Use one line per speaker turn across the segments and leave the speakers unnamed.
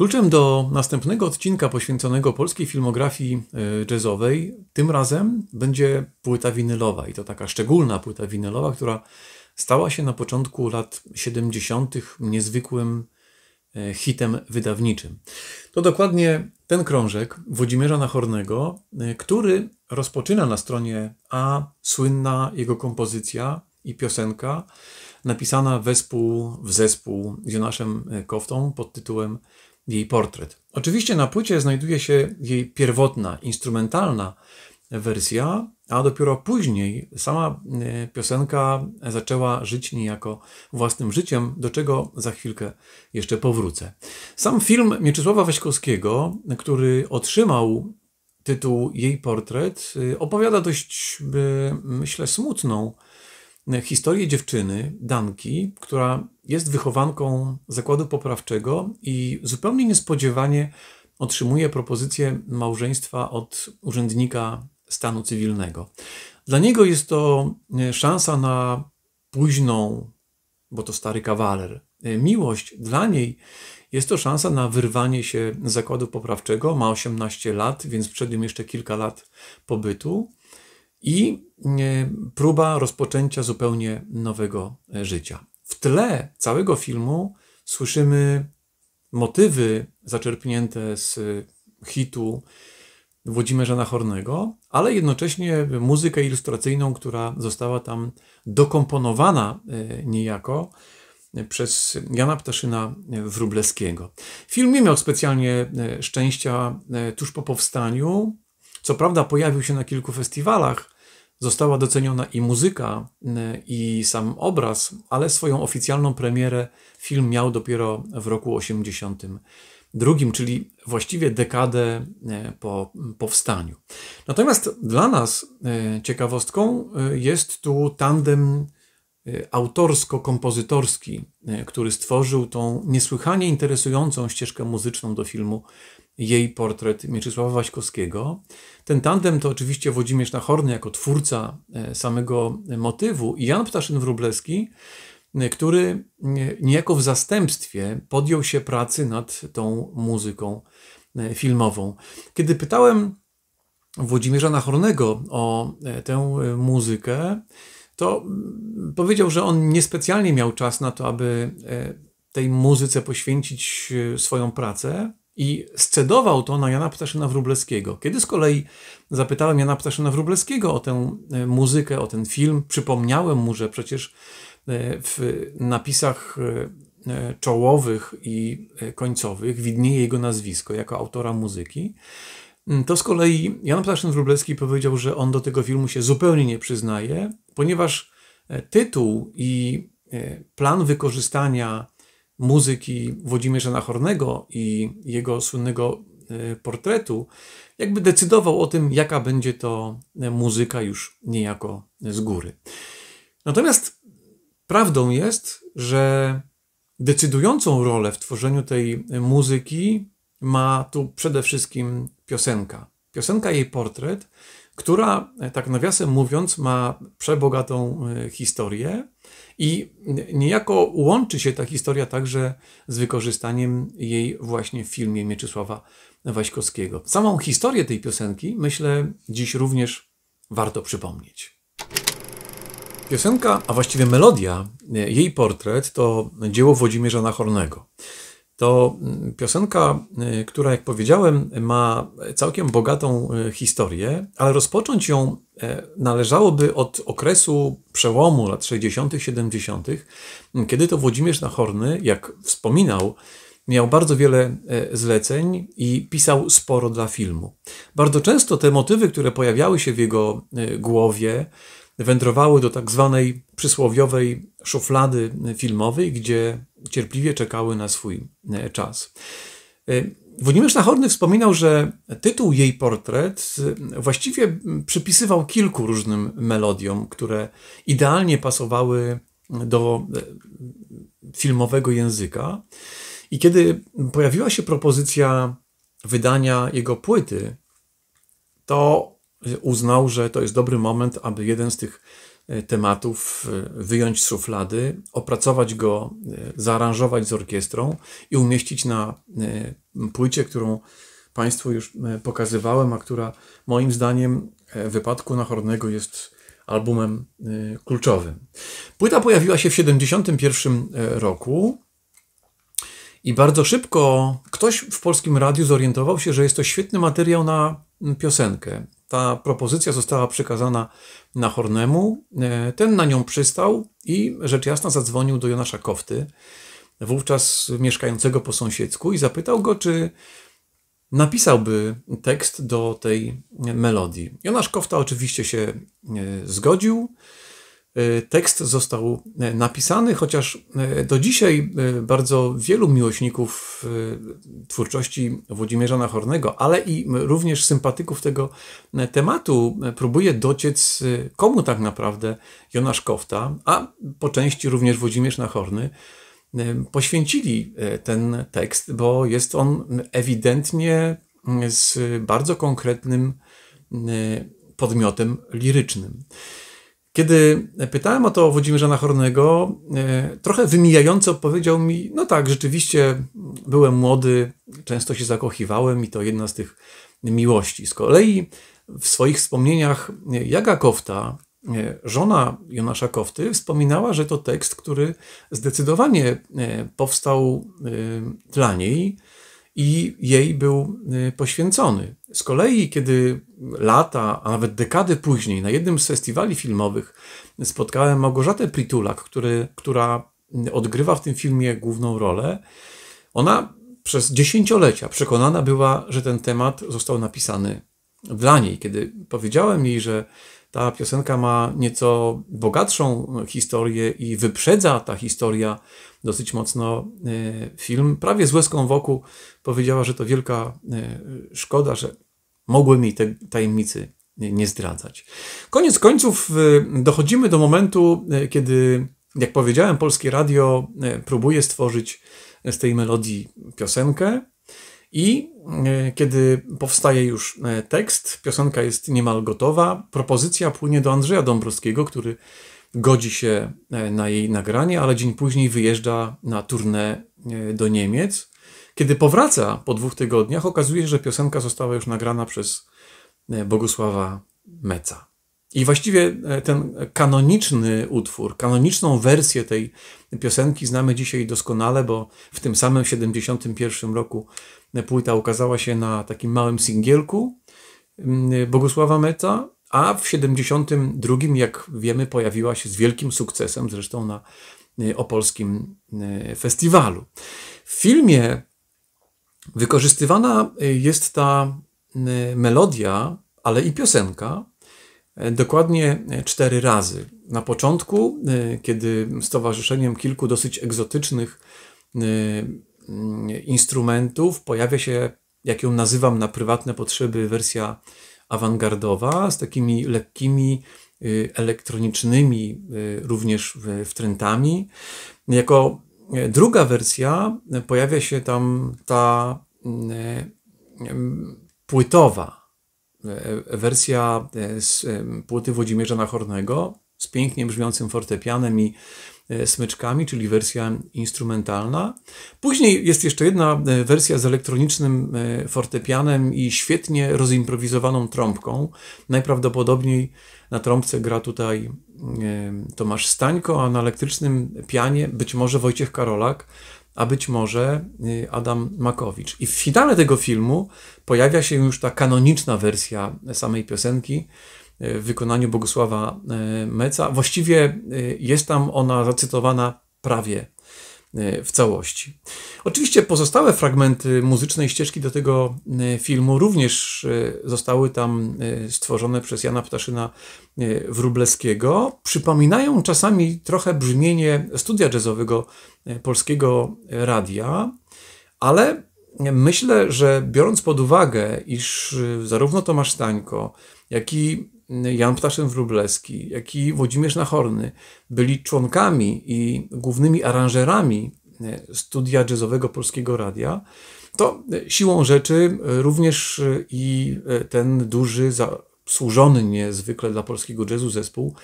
Kluczem do następnego odcinka poświęconego polskiej filmografii e, jazzowej tym razem będzie płyta winylowa i to taka szczególna płyta winylowa, która stała się na początku lat 70. niezwykłym e, hitem wydawniczym. To dokładnie ten krążek Włodzimierza Nachornego, e, który rozpoczyna na stronie A słynna jego kompozycja i piosenka napisana wespół w zespół z Jonaszem Koftą pod tytułem jej portret. Oczywiście na płycie znajduje się jej pierwotna, instrumentalna wersja, a dopiero później sama e, piosenka zaczęła żyć niejako własnym życiem, do czego za chwilkę jeszcze powrócę. Sam film Mieczysława Weśkowskiego, który otrzymał tytuł Jej portret, e, opowiada dość, myślę, smutną historię dziewczyny, Danki, która jest wychowanką zakładu poprawczego i zupełnie niespodziewanie otrzymuje propozycję małżeństwa od urzędnika stanu cywilnego. Dla niego jest to e, szansa na późną, bo to stary kawaler, e, miłość. Dla niej jest to szansa na wyrwanie się z zakładu poprawczego. Ma 18 lat, więc przed nim jeszcze kilka lat pobytu i e, próba rozpoczęcia zupełnie nowego e, życia. W tle całego filmu słyszymy motywy zaczerpnięte z e, hitu Włodzimierza Nahornego, ale jednocześnie muzykę ilustracyjną, która została tam dokomponowana niejako przez Jana Ptaszyna Wróbleskiego. Film nie miał specjalnie szczęścia tuż po powstaniu, co prawda pojawił się na kilku festiwalach, została doceniona i muzyka, y, i sam obraz, ale swoją oficjalną premierę film miał dopiero w roku drugim, czyli właściwie dekadę y, po powstaniu. Natomiast dla nas y, ciekawostką jest tu tandem autorsko-kompozytorski, który stworzył tą niesłychanie interesującą ścieżkę muzyczną do filmu jej portret Mieczysława Waśkowskiego. Ten tandem to oczywiście Włodzimierz Nachorny jako twórca e, samego motywu i Jan Ptaszyn-Wróblewski, e, który e, niejako w zastępstwie podjął się pracy nad tą muzyką filmową. Kiedy pytałem Włodzimierza Nachornego o tę muzykę, to mm, powiedział, że on niespecjalnie miał czas na to, aby tej muzyce poświęcić swoją pracę, i scedował to na Jana Ptaszyna Wróblewskiego. Kiedy z kolei zapytałem Jana Ptaszyna Wróblewskiego o tę e, muzykę, o ten film, przypomniałem mu, że przecież e, w napisach e, czołowych i końcowych widnieje jego nazwisko jako autora muzyki. Mm, to z kolei Jan Ptaszyn Wróblewski powiedział, że on do tego filmu się zupełnie nie przyznaje, ponieważ tytuł i plan wykorzystania muzyki Włodzimierza Nachornego i jego słynnego e, portretu, jakby decydował o tym, jaka będzie to e, muzyka już niejako z góry. Natomiast prawdą jest, że decydującą rolę w tworzeniu tej e, muzyki ma tu przede wszystkim piosenka. Piosenka jej portret, która, tak nawiasem mówiąc, ma przebogatą historię i niejako łączy się ta historia także z wykorzystaniem jej właśnie w filmie Mieczysława Waśkowskiego. Samą historię tej piosenki myślę dziś również warto przypomnieć. Piosenka, a właściwie melodia, jej portret to dzieło Włodzimierza Nahornego. To mm, piosenka, y, która, jak powiedziałem, ma całkiem bogatą y, historię, ale rozpocząć ją e, należałoby od okresu przełomu lat 60., 70., kiedy to Włodzimierz Nachorny, jak wspominał, miał bardzo wiele e, zleceń i pisał sporo dla filmu. Bardzo często te motywy, które pojawiały się w jego e, głowie, wędrowały do tak zwanej przysłowiowej szuflady filmowej, gdzie cierpliwie czekały na swój e, czas. E, Włodzimierz Nahorny wspominał, że tytuł jej portret e, właściwie przypisywał kilku różnym melodiom, które idealnie pasowały do filmowego języka. I kiedy pojawiła się propozycja wydania jego płyty, to uznał, że to jest dobry moment, aby jeden z tych E, tematów e, wyjąć z szuflady, opracować go, e, zaaranżować z orkiestrą i umieścić na płycie, którą Państwu już pokazywałem, a która moim zdaniem wypadku Nachornego jest albumem kluczowym. Płyta pojawiła się w 1971 roku. I bardzo szybko ktoś w polskim radiu zorientował się, że jest to świetny materiał na piosenkę. Ta propozycja została przekazana na Hornemu. E, ten na nią przystał i rzecz jasna zadzwonił do Jonasza Kofty, wówczas mieszkającego po sąsiedzku, i zapytał go, czy napisałby tekst do tej melodii. Jonasz Kofta oczywiście się e, zgodził. E, tekst został e, napisany, chociaż e, do dzisiaj bardzo wielu miłośników twórczości Włodzimierza Nachornego, ale i również sympatyków tego tematu próbuje dociec, komu tak naprawdę Jonasz Kofta, a po części również Włodzimierz Nachorny, poświęcili ten tekst, bo jest on ewidentnie z bardzo konkretnym podmiotem lirycznym. Kiedy pytałem o to Włodzimierza Nahornego, e, trochę wymijająco odpowiedział mi: No tak, rzeczywiście byłem młody, często się zakochiwałem i to jedna z tych miłości. Z kolei w swoich wspomnieniach Jaga Kofta, e, żona Jonasza Kofty, wspominała, że to tekst, który zdecydowanie e, powstał dla niej i jej był poświęcony. Z kolei, kiedy lata, a nawet dekady później, na jednym z festiwali filmowych spotkałem Małgorzatę Pritulak, który, która odgrywa w tym filmie główną rolę, ona przez dziesięciolecia przekonana była, że ten temat został napisany dla niej. Kiedy powiedziałem jej, że ta piosenka ma nieco bogatszą historię i wyprzedza ta historia dosyć mocno e, film. Prawie z łezką wokół powiedziała, że to wielka e, szkoda, że mogłem jej tej tajemnicy nie zdradzać. Koniec końców e, dochodzimy do momentu, kiedy, jak powiedziałem, Polskie Radio próbuje stworzyć z tej melodii piosenkę. I kiedy powstaje już tekst, piosenka jest niemal gotowa, propozycja płynie do Andrzeja Dąbrowskiego, który godzi się e, na jej nagranie, ale dzień później wyjeżdża na turnę e, do Niemiec. Kiedy powraca po dwóch tygodniach, okazuje się, że piosenka została już nagrana przez e, Bogusława Meca. I właściwie ten kanoniczny utwór, kanoniczną wersję tej piosenki znamy dzisiaj doskonale, bo w tym samym 71 roku płyta ukazała się na takim małym singielku mm, Bogusława Meca, a w 72, jak wiemy, pojawiła się z wielkim sukcesem, zresztą na y, opolskim y, festiwalu. W filmie wykorzystywana y, jest ta melodia, ale i piosenka, dokładnie cztery razy. Na początku, kiedy z towarzyszeniem kilku dosyć egzotycznych instrumentów pojawia się, jak ją nazywam na prywatne potrzeby, wersja awangardowa z takimi lekkimi, y, elektronicznymi y, również wtrętami. Jako y, druga wersja pojawia się tam ta płytowa wersja z płyty Włodzimierza Nachornego z pięknie brzmiącym fortepianem i E, smyczkami, czyli wersja instrumentalna. Później jest jeszcze jedna e, wersja z elektronicznym e, fortepianem i świetnie rozimprowizowaną trąbką. Najprawdopodobniej na trąbce gra tutaj Tomasz Stańko, a na elektrycznym pianie być może Wojciech Karolak, a być może Adam Makowicz. I w finale tego filmu pojawia się już ta kanoniczna wersja samej piosenki, E, w wykonaniu Bogusława e, Meca. Właściwie e, jest tam ona zacytowana prawie w całości. Oczywiście pozostałe fragmenty muzycznej ścieżki do tego filmu również zostały tam stworzone przez Jana Ptaszyna Wróblewskiego. Przypominają czasami trochę brzmienie studia jazzowego polskiego radia, ale myślę, że biorąc pod uwagę, iż zarówno Tomasz Stańko, jak i Jan Ptaszyn-Wróblewski, jak i Włodzimierz Nachorny byli członkami i głównymi aranżerami e, studia jazzowego Polskiego Radia, to e, siłą rzeczy e, również i ten duży, zasłużony niezwykle dla polskiego jazzu zespół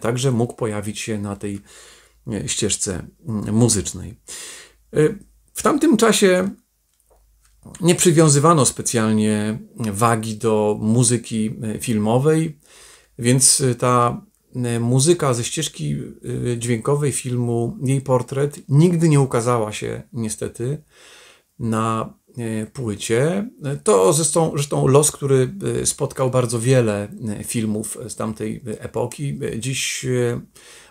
także mógł pojawić się na tej ścieżce muzycznej. W tamtym czasie nie przywiązywano specjalnie wagi do muzyki e, filmowej, więc e, ta e, muzyka ze ścieżki dźwiękowej filmu, jej portret nigdy nie ukazała się niestety na płycie. To zresztą, zresztą los, który spotkał bardzo wiele filmów z tamtej epoki. Dziś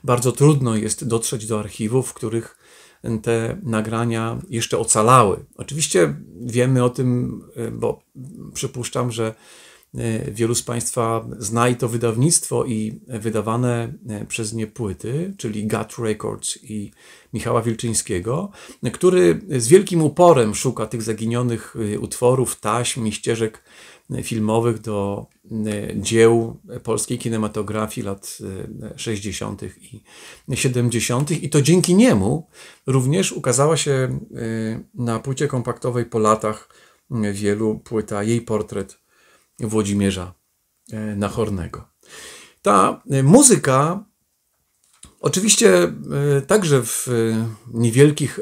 bardzo trudno jest dotrzeć do archiwów, w których te nagrania jeszcze ocalały. Oczywiście wiemy o tym, e, bo przypuszczam, że E, wielu z Państwa zna i to wydawnictwo i wydawane e, przez nie płyty, czyli Gut Records i Michała Wilczyńskiego, który z wielkim uporem szuka tych zaginionych e, utworów, taśm i ścieżek filmowych do dzieł polskiej kinematografii lat 60. i 70. I to dzięki niemu również ukazała się na płycie kompaktowej po latach wielu płyta jej portret Włodzimierza e, Nachornego. Ta e, muzyka Oczywiście e, także w niewielkich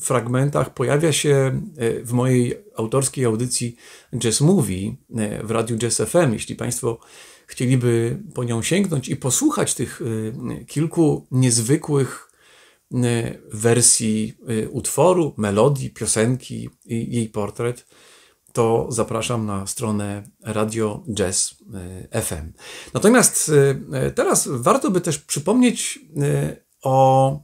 fragmentach pojawia się w mojej autorskiej audycji Jazz Movie w Radiu Jazz FM. Jeśli Państwo chcieliby po nią sięgnąć i posłuchać tych kilku niezwykłych wersji utworu, melodii, piosenki i jej portret, to zapraszam na stronę Radio Jazz e, FM. Natomiast e, e, teraz warto by też przypomnieć o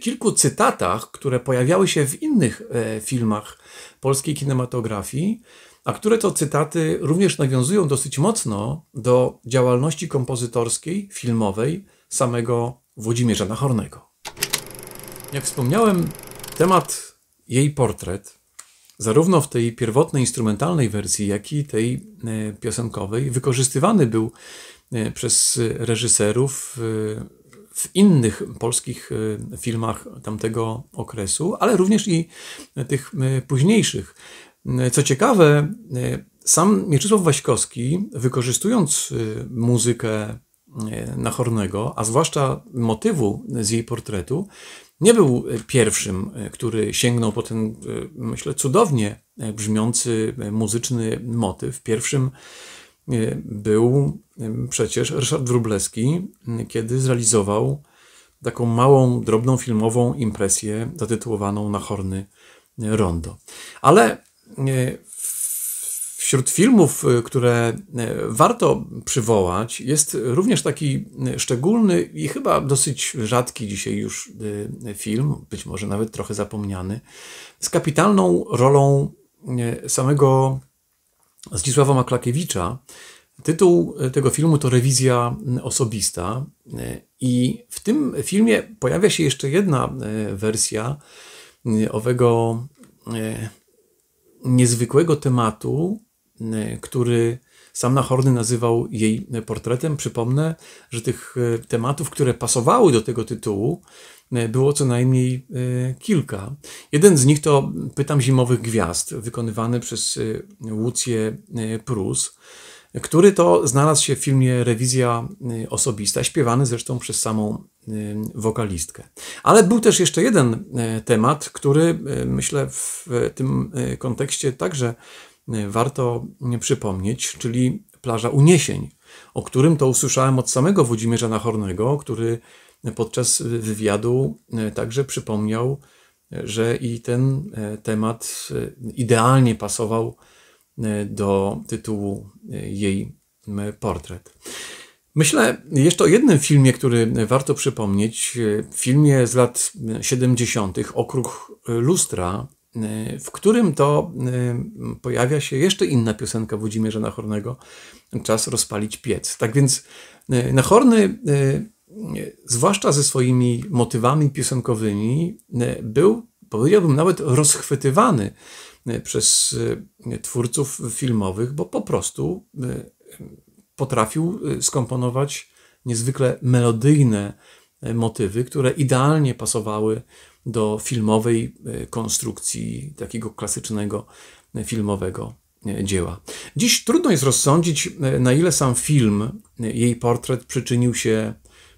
kilku cytatach, które pojawiały się w innych filmach polskiej kinematografii, a które to cytaty również nawiązują dosyć mocno do działalności kompozytorskiej, filmowej samego Włodzimierza Nahornego. Jak wspomniałem, temat jej portret zarówno w tej pierwotnej instrumentalnej wersji, jak i tej e, piosenkowej, wykorzystywany był e, przez reżyserów e, w innych polskich filmach tamtego okresu, ale również i tych późniejszych. Co ciekawe, sam Mieczysław Waśkowski, wykorzystując muzykę E, nachornego, a zwłaszcza motywu z jej portretu, nie był pierwszym, e, który sięgnął po ten, e, myślę, cudownie brzmiący muzyczny motyw. Pierwszym był przecież Ryszard Wróblewski, kiedy zrealizował taką małą, drobną filmową impresję zatytułowaną "Nachorny Rondo. Ale Wśród filmów, y, które y, warto przywołać, jest również taki y, szczególny i chyba dosyć rzadki dzisiaj już film, być może nawet trochę zapomniany, z kapitalną rolą samego Zdzisława Maklakiewicza. Tytuł tego filmu to Rewizja osobista. I w tym filmie pojawia się jeszcze jedna wersja owego niezwykłego tematu, który sam nachorny nazywał jej portretem. Przypomnę, że tych e, tematów, które pasowały do tego tytułu, e, było co najmniej e, kilka. Jeden z nich to Pytam Zimowych Gwiazd, wykonywany przez Łucję Prus, który to znalazł się w filmie Rewizja Osobista, śpiewany zresztą przez samą wokalistkę. Ale był też jeszcze jeden temat, który myślę w tym kontekście także Y, warto przypomnieć, czyli plaża Uniesień, o którym to usłyszałem od samego Włodzimierza Nahornego, który podczas wywiadu y, także przypomniał, że i ten y, temat idealnie pasował do tytułu jej portret. Myślę jeszcze o jednym filmie, który warto przypomnieć. Filmie z lat 70. Okruch Lustra w którym to y, pojawia się jeszcze inna piosenka Włodzimierza Nachornego, Czas rozpalić piec. Tak więc y, Nachorny, y, zwłaszcza ze swoimi motywami piosenkowymi, był, powiedziałbym, nawet rozchwytywany przez twórców filmowych, bo po prostu potrafił skomponować niezwykle melodyjne motywy, które idealnie pasowały do filmowej e, konstrukcji, takiego klasycznego e, filmowego e, dzieła. Dziś trudno jest rozsądzić, na ile sam film, jej portret przyczynił się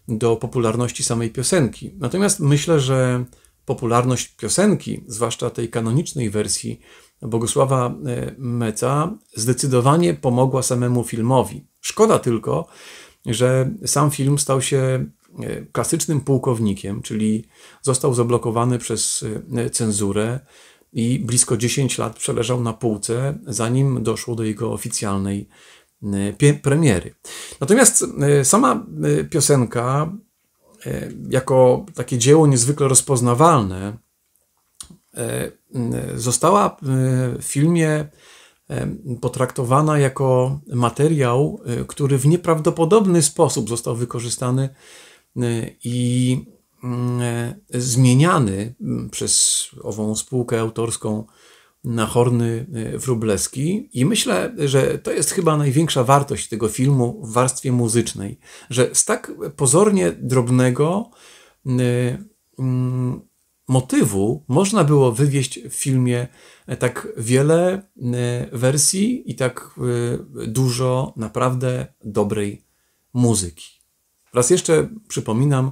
do popularności samej piosenki. Natomiast myślę, że popularność piosenki, zwłaszcza tej kanonicznej wersji Bogusława Meca, zdecydowanie pomogła samemu filmowi. Szkoda tylko, że sam film stał się E, klasycznym pułkownikiem, czyli został zablokowany przez e, cenzurę i blisko 10 lat przeleżał na półce, zanim doszło do jego oficjalnej e, premiery. Natomiast sama piosenka, jako takie dzieło niezwykle rozpoznawalne, została w filmie potraktowana jako materiał, który w nieprawdopodobny sposób został wykorzystany Y, i y, zmieniany przez ową spółkę autorską na Horny y, Wróblewski i myślę, że to jest chyba największa wartość tego filmu w warstwie muzycznej, że z tak pozornie drobnego motywu można było wywieźć w filmie tak wiele wersji i tak dużo naprawdę dobrej muzyki. Raz jeszcze przypominam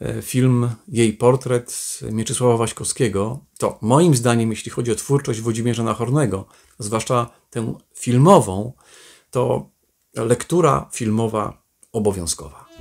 e, film, jej portret Mieczysława Waśkowskiego. To moim zdaniem, jeśli chodzi o twórczość Włodzimierza Nachornego, zwłaszcza tę filmową, to lektura filmowa obowiązkowa.